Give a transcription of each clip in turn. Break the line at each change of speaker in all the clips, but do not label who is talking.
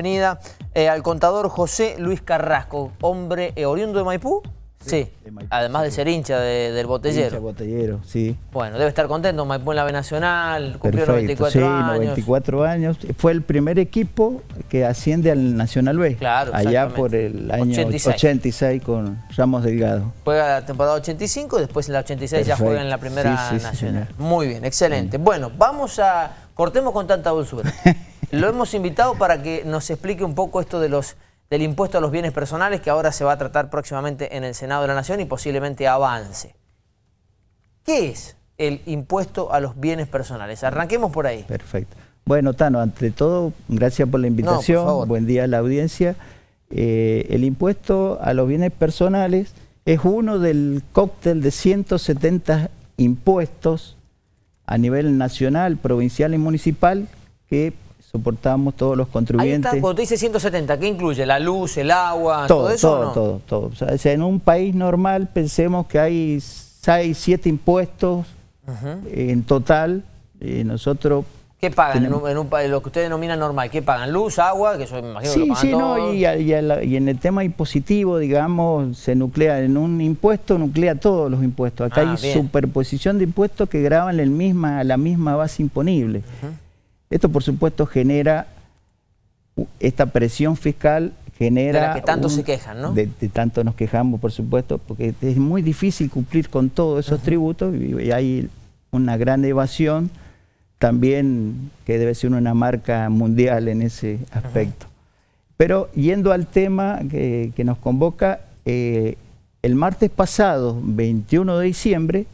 Bienvenida eh, al contador José Luis Carrasco, hombre eh, oriundo de Maipú. Sí, además de ser hincha del botellero. Hincha botellero, sí. Bueno, debe estar contento, Maipú en la B Nacional, cumplió Perfecto, años. sí,
años. años. Fue el primer equipo que asciende al Nacional B. Claro, Allá por el año 86. con Ramos Delgado.
Juega la temporada 85 y después en la 86 ya juega en la Primera Nacional. Muy bien, excelente. Bueno, vamos a... Cortemos con tanta dulzura. Lo hemos invitado para que nos explique un poco esto de los del impuesto a los bienes personales que ahora se va a tratar próximamente en el Senado de la Nación y posiblemente avance. ¿Qué es el impuesto a los bienes personales? Arranquemos por ahí. Perfecto.
Bueno, Tano, ante todo, gracias por la invitación. Buen día a la audiencia. Eh, el impuesto a los bienes personales es uno del cóctel de 170 impuestos a nivel nacional, provincial y municipal que soportamos todos los contribuyentes. Ahí cuando
dice 170, ¿qué incluye? ¿La luz, el agua, todo, eso? Todo, no? todo,
todo. O sea, en un país normal pensemos que hay 6, 7 impuestos en total. Eh, nosotros
¿Qué pagan en, un, en lo que usted denomina normal? ¿Qué pagan? ¿Luz, agua? Que eso me imagino sí, lo sí, No, y,
y, en el tema impositivo, digamos, se nuclea en un impuesto, nuclea todos los impuestos. Acá ah, hay superposición de impuestos que graban el misma, la misma base imponible. Esto, por supuesto, genera esta presión fiscal genera... De la que tanto se quejan, ¿no? De, tanto nos quejamos, por supuesto, porque es muy difícil cumplir con todos esos tributos y, hay una gran evasión también que debe ser una marca mundial en ese aspecto. Pero yendo al tema que, nos convoca, eh, el martes pasado, 21 de diciembre,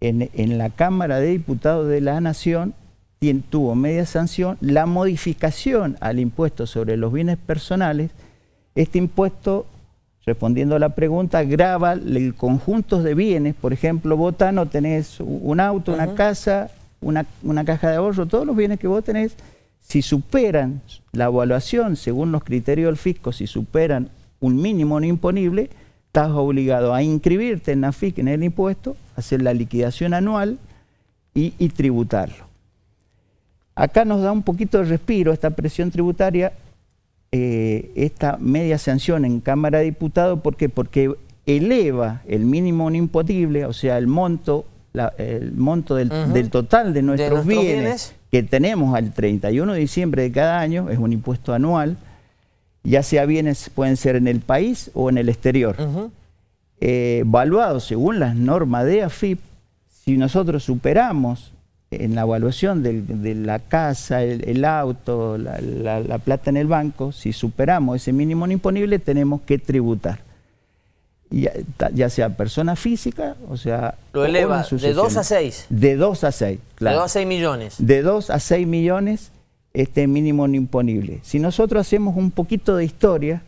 en, en la Cámara de Diputados de la Nación, tuvo media sanción, la modificación al impuesto sobre los bienes personales, este impuesto, respondiendo a la pregunta, grava el conjunto de bienes, por ejemplo, no tenés un auto, una casa, una, caja de ahorro, todos los bienes que vos tenés, si superan la evaluación según los criterios del fisco, si superan un mínimo no imponible, estás obligado a inscribirte en la en el impuesto, hacer la liquidación anual y tributarlo. Acá nos da un poquito de respiro esta presión tributaria, eh, esta media sanción en Cámara de Diputados, ¿por qué? Porque eleva el mínimo no imponible, o sea, el monto, el monto del, total de nuestros, bienes, que tenemos al 31 de diciembre de cada año, es un impuesto anual, ya sea bienes pueden ser en el país o en el exterior. Eh, valuados según las normas de AFIP, si nosotros superamos en la evaluación de la casa, el, auto, la, plata en el banco, si superamos ese mínimo no imponible tenemos que tributar. Ya, ya sea persona física, o sea... Lo eleva de 2 a 6. De 2 a 6, De 2 a 6 millones. De 2 a 6 millones este mínimo no imponible. Si nosotros hacemos un poquito de historia,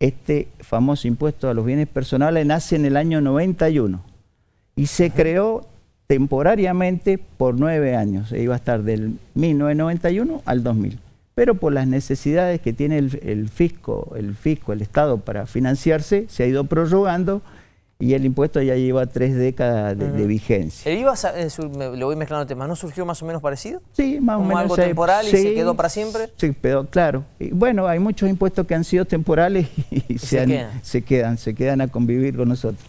este famoso impuesto a los bienes personales nace en el año 91 y se creó temporariamente por nueve años. E iba a estar del 1991 al 2000. Pero por las necesidades que tiene el, fisco, el fisco, el Estado para financiarse, se ha ido prorrogando y el impuesto ya lleva tres décadas de, vigencia.
¿El lo voy mezclando temas, no surgió más o menos parecido? Sí, más o menos. algo temporal y se quedó para siempre?
Sí, pero claro. bueno, hay muchos impuestos que han sido temporales y, se quedan, se quedan a convivir con nosotros.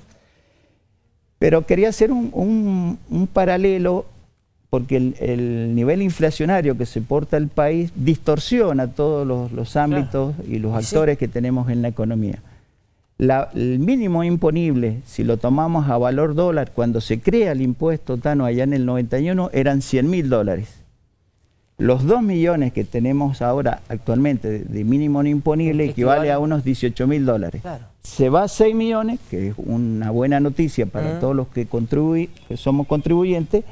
Pero quería hacer un, paralelo porque el, nivel inflacionario que se porta el país distorsiona todos los, ámbitos y los actores que tenemos en la economía. el mínimo imponible, si lo tomamos a valor dólar, cuando se crea el impuesto Tano allá en el 91, eran 100 mil dólares. Los 2 millones que tenemos ahora actualmente de mínimo no imponible equivale, a unos 18 mil dólares. Claro. Se va a 6 millones, que es una buena noticia para todos los que, que somos contribuyentes,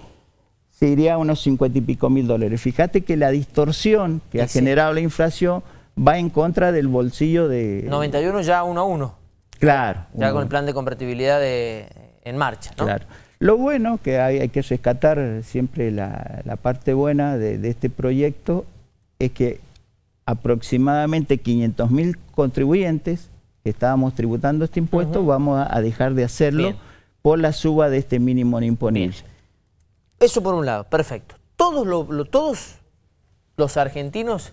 se iría a unos 50 y pico mil dólares. Fíjate que la distorsión que ha generado la inflación va en contra del bolsillo de...
91 ya uno a uno,
Claro. Ya con el
plan de convertibilidad en marcha, ¿no? Claro.
Lo bueno, que hay, que rescatar siempre la, parte buena de, este proyecto, es que aproximadamente mil contribuyentes que estábamos tributando este impuesto, vamos a, dejar de hacerlo por la suba de este mínimo imponible.
Eso por un lado, perfecto. Todos, todos los argentinos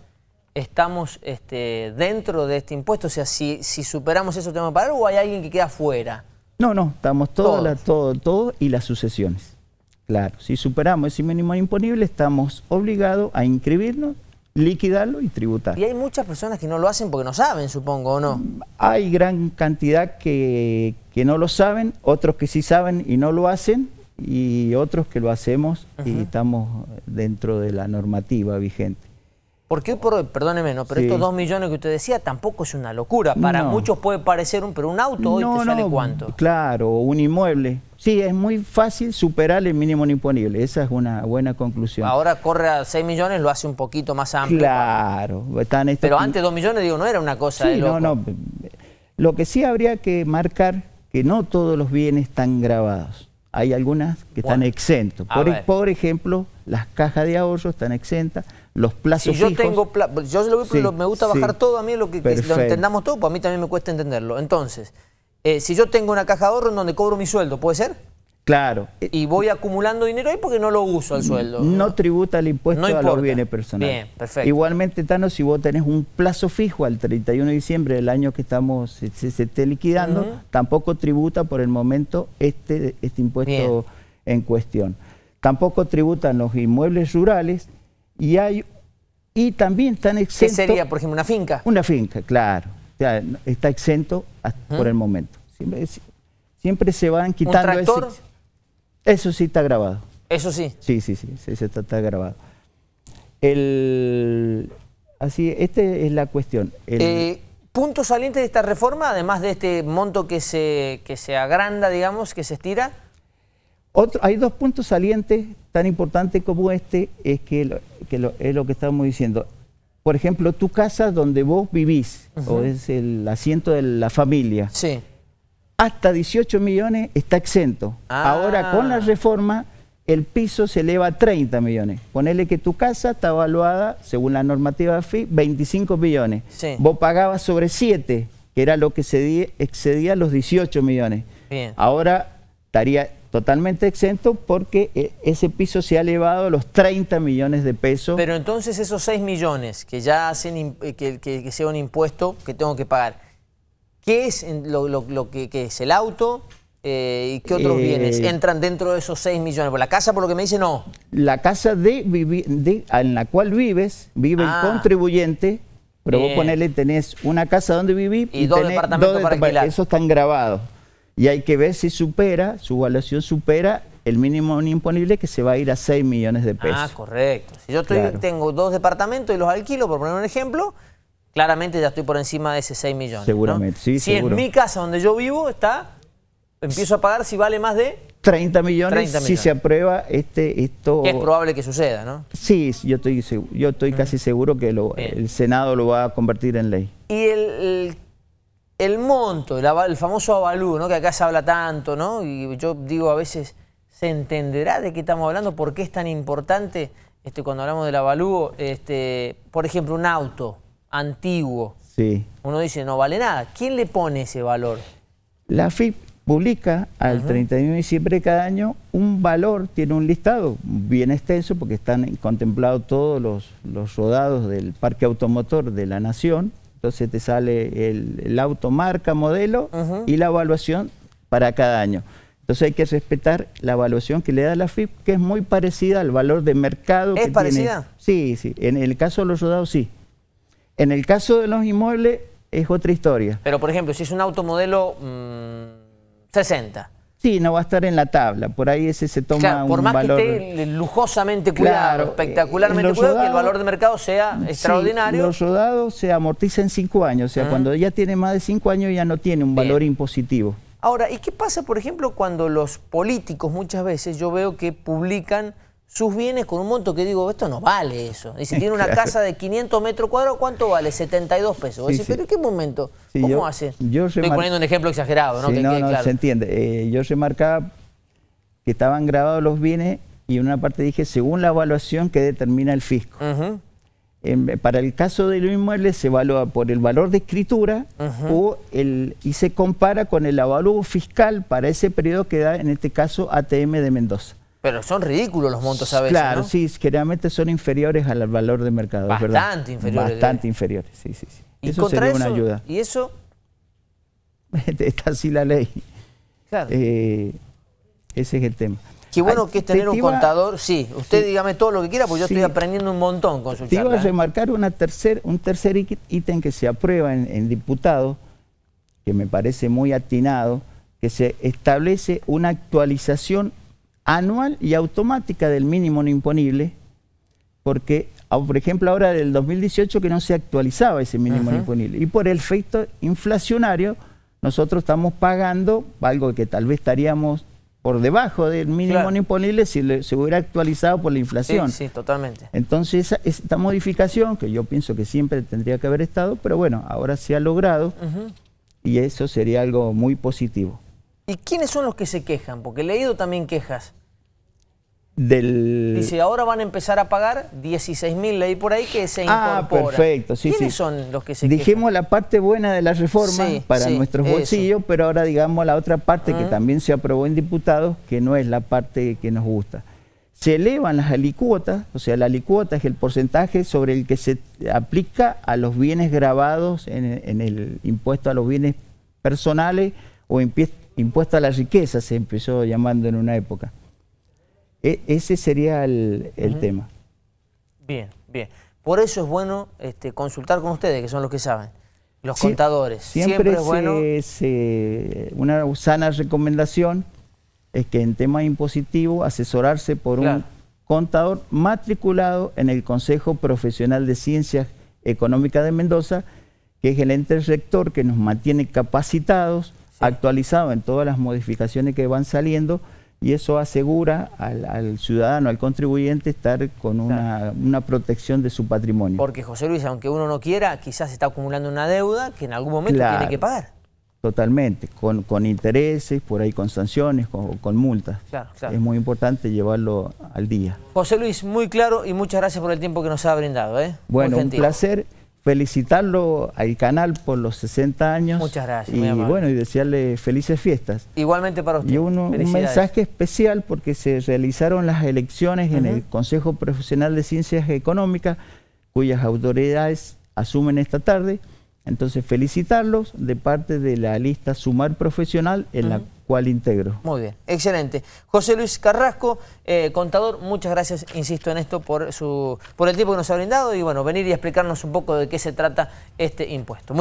estamos este, dentro de este impuesto? O sea, si, si superamos eso, ¿tenemos que pagar o hay alguien que queda fuera?
No, no, estamos todos todo, todo y las sucesiones. Claro, si superamos ese mínimo imponible, estamos obligados a inscribirnos, liquidarlo y tributar. Y hay muchas personas que no lo hacen porque no saben, supongo, ¿o no? Hay gran cantidad que, no lo saben, otros que sí saben y no lo hacen, y otros que lo hacemos y estamos dentro de la normativa vigente.
Porque hoy por perdóneme, pero estos dos millones que usted decía tampoco es una locura. Para muchos puede parecer un, pero un auto hoy no, te sale cuánto.
Claro, un inmueble. Sí, es muy fácil superar el mínimo imponible. Esa es una buena conclusión. Ahora
corre a 6 millones, lo hace un poquito más amplio.
Claro. Están estos... Pero antes
dos millones, digo, no era una cosa de No, no.
Lo que sí habría que marcar que no todos los bienes están grabados. Hay algunas que están exentos. Por, e- por ejemplo, las cajas de ahorro están exentas los plazos yo tengo pues, yo lo, me gusta bajar todo a mí lo que, lo entendamos
todo pues a mí también me cuesta entenderlo entonces eh, si yo tengo una caja de ahorro en donde cobro mi sueldo puede ser claro y voy acumulando dinero ahí porque no lo uso al sueldo no,
tributa el impuesto a los bienes personales bien perfecto igualmente Tano si vos tenés un plazo fijo al 31 de diciembre del año que estamos se, esté liquidando tampoco tributa por el momento este este impuesto en cuestión tampoco tributan los inmuebles rurales y hay y también están exentos. ¿Qué sería, por ejemplo, una finca? Una finca, claro. O está exento por el momento. Siempre, se van quitando. ¿Un eso sí está grabado. Eso sí. Sí, sí, sí, sí está, grabado. El, así, esta es la cuestión. El, eh,
¿Puntos salientes de esta reforma, además de este monto que se, que se agranda, digamos, que se estira?
hay dos puntos salientes tan importantes como este, es que, que es lo que estamos diciendo. Por ejemplo, tu casa donde vos vivís, o es el asiento de la familia, hasta 18 millones está exento. Ahora con la ah. reforma el piso se eleva a 30 millones. Ponele que tu casa está evaluada, según la normativa FI, 25 millones. Vos pagabas sobre 7, que era lo que se excedía los 18 millones. Ahora estaría totalmente exento porque eh, ese piso se ha elevado a los 30 millones de pesos.
Pero entonces esos 6 millones que ya hacen eh, que, sea un impuesto que tengo que pagar, ¿qué es lo, que, es el auto? Eh, ¿Y qué otros bienes entran dentro de esos 6 millones? Por la casa, por lo que me dice, no.
La casa de, de en la cual vives, vive el ah. contribuyente, pero vos ponele, tenés una casa donde vivís y, dos departamentos para alquilar. Eso están grabados y hay que ver si supera, su evaluación supera el mínimo imponible que se va a ir a 6 millones de pesos. Ah,
correcto. Si yo tengo dos departamentos y los alquilo, por poner un ejemplo, claramente ya estoy por encima de ese 6 millones. Seguramente,
sí, Si en mi
casa donde yo vivo está, empiezo a pagar si vale más de... 30 millones, si se
aprueba este esto... es
probable que suceda, ¿no?
Sí, yo estoy, yo estoy mm. casi seguro que lo, el Senado lo va a convertir en ley.
¿Y el el monto, el, famoso avalúo, ¿no? que acá se habla tanto, ¿no? y yo digo a veces, ¿se entenderá de qué estamos hablando? ¿Por qué es tan importante este, cuando hablamos del avalúo? Este, por ejemplo, un auto antiguo. Sí. Uno dice, no vale nada. ¿Quién le pone ese valor?
La FIP publica al 31 de diciembre de cada año un valor, tiene un listado bien extenso porque están contemplados todos los, los rodados del parque automotor de la nación entonces te sale el, auto, marca, modelo y la evaluación para cada año. Entonces hay que respetar la evaluación que le da la FIP, que es muy parecida al valor de mercado. ¿Es parecida? Sí, sí. En el caso de los rodados, sí. En el caso de los inmuebles, es otra historia.
Pero, por ejemplo, si es un automodelo modelo mm, 60,
Sí, no va a estar en la tabla, por ahí ese se toma por más valor... que
lujosamente cuidado, espectacularmente eh, cuidado, que el valor de mercado sea extraordinario. Los
rodados se amortiza en cinco años, o sea, ah. cuando ya tiene más de cinco años ya no tiene un valor impositivo.
Ahora, ¿y qué pasa, por ejemplo, cuando los políticos muchas veces yo veo que publican sus bienes con un monto que digo, esto no vale eso. y si tiene una casa de 500 metros cuadrados, ¿cuánto vale? 72 pesos. pero ¿en qué momento? ¿Cómo hace?
Estoy poniendo
un ejemplo exagerado, ¿no? Que se
entiende. Eh, yo remarcaba que estaban grabados los bienes y en una parte dije, según la evaluación que determina el fisco. para el caso de los inmuebles se evalúa por el valor de escritura o el, y se compara con el avalúo fiscal para ese periodo que da, en este caso, ATM de Mendoza.
Pero son ridículos los montos a veces, Claro,
sí, generalmente son inferiores al valor de mercado. Bastante inferiores. ¿eh? Bastante inferiores, sí, sí, sí. ¿Y eso ayuda. ¿Y eso? Está así la ley. Claro. Eh, ese es el tema.
Qué bueno que es tener un contador. Sí, usted dígame todo lo que quiera, porque yo estoy aprendiendo un montón con su charla. Te iba a ¿eh?
remarcar una tercer, un tercer ítem que se aprueba en, en diputado, que me parece muy atinado, que se establece una actualización anual y automática del mínimo no imponible, porque, ah, por ejemplo, ahora del 2018 que no se actualizaba ese mínimo no imponible. Y por el efecto inflacionario, nosotros estamos pagando algo que tal vez estaríamos por debajo del mínimo no imponible si se hubiera actualizado por la inflación. Sí, totalmente. Entonces, esta modificación, que yo pienso que siempre tendría que haber estado, pero bueno, ahora se ha logrado y eso sería algo muy positivo.
¿Y quiénes son los que se quejan? Porque he leído también quejas.
Dice,
ahora van a empezar a pagar 16 mil, leí por ahí, que se ah, incorpora. Ah, perfecto, sí, ¿Quiénes son
los que se quejan? Dijimos la parte buena de la reforma para nuestros bolsillos, pero ahora digamos la otra parte que también se aprobó en diputados, que no es la parte que nos gusta. Se elevan las alicuotas, o sea, la alicuota es el porcentaje sobre el que se aplica a los bienes grabados en, en el impuesto a los bienes personales o impuestos Impuesta a la riqueza se empezó llamando en una época. E, ese sería el, tema.
Bien, bien. Por eso es bueno este, consultar con ustedes, que son los que saben, los contadores. Siempre, es bueno.
una sana recomendación es que en tema impositivo asesorarse por un contador matriculado en el Consejo Profesional de Ciencias Económicas de Mendoza, que es el ente rector que nos mantiene capacitados actualizado en todas las modificaciones que van saliendo y eso asegura al, ciudadano, al contribuyente, estar con una, protección de su patrimonio. Porque
José Luis, aunque uno no quiera, quizás está acumulando una deuda que en algún momento tiene que pagar.
Totalmente, con, con, intereses, por ahí con sanciones, con, multas. Es muy importante llevarlo al día.
José Luis, muy claro y muchas gracias por el tiempo que nos ha brindado. ¿eh? Bueno, un placer
felicitarlo al canal por los 60 años. Muchas gracias. Y bueno, y desearle felices fiestas.
Igualmente para usted. Y un mensaje
especial porque se realizaron las elecciones en el Consejo Profesional de Ciencias Económicas, cuyas autoridades asumen esta tarde. Entonces, felicitarlos de parte de la lista Sumar Profesional en la cual integro. Muy bien,
excelente. José Luis Carrasco, eh, contador, muchas gracias, insisto en esto, por, su, por el tiempo que nos ha brindado y bueno, venir y explicarnos un poco de qué se trata este impuesto.